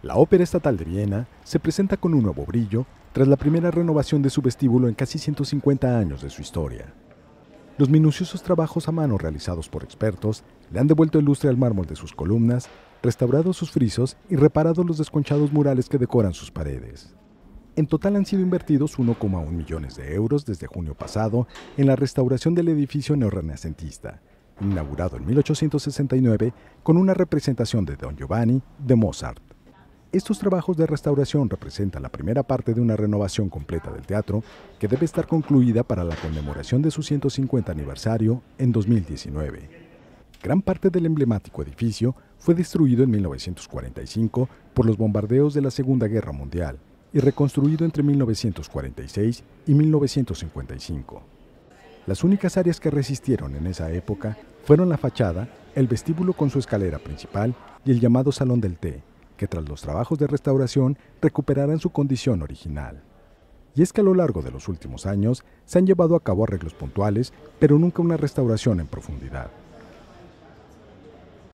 La Ópera Estatal de Viena se presenta con un nuevo brillo tras la primera renovación de su vestíbulo en casi 150 años de su historia. Los minuciosos trabajos a mano realizados por expertos le han devuelto el lustre al mármol de sus columnas, restaurado sus frisos y reparado los desconchados murales que decoran sus paredes. En total han sido invertidos 1,1 millones de euros desde junio pasado en la restauración del edificio neorrenacentista, inaugurado en 1869 con una representación de Don Giovanni de Mozart. Estos trabajos de restauración representan la primera parte de una renovación completa del teatro que debe estar concluida para la conmemoración de su 150 aniversario en 2019. Gran parte del emblemático edificio fue destruido en 1945 por los bombardeos de la Segunda Guerra Mundial y reconstruido entre 1946 y 1955. Las únicas áreas que resistieron en esa época fueron la fachada, el vestíbulo con su escalera principal y el llamado Salón del Té, que tras los trabajos de restauración recuperarán su condición original. Y es que a lo largo de los últimos años se han llevado a cabo arreglos puntuales, pero nunca una restauración en profundidad.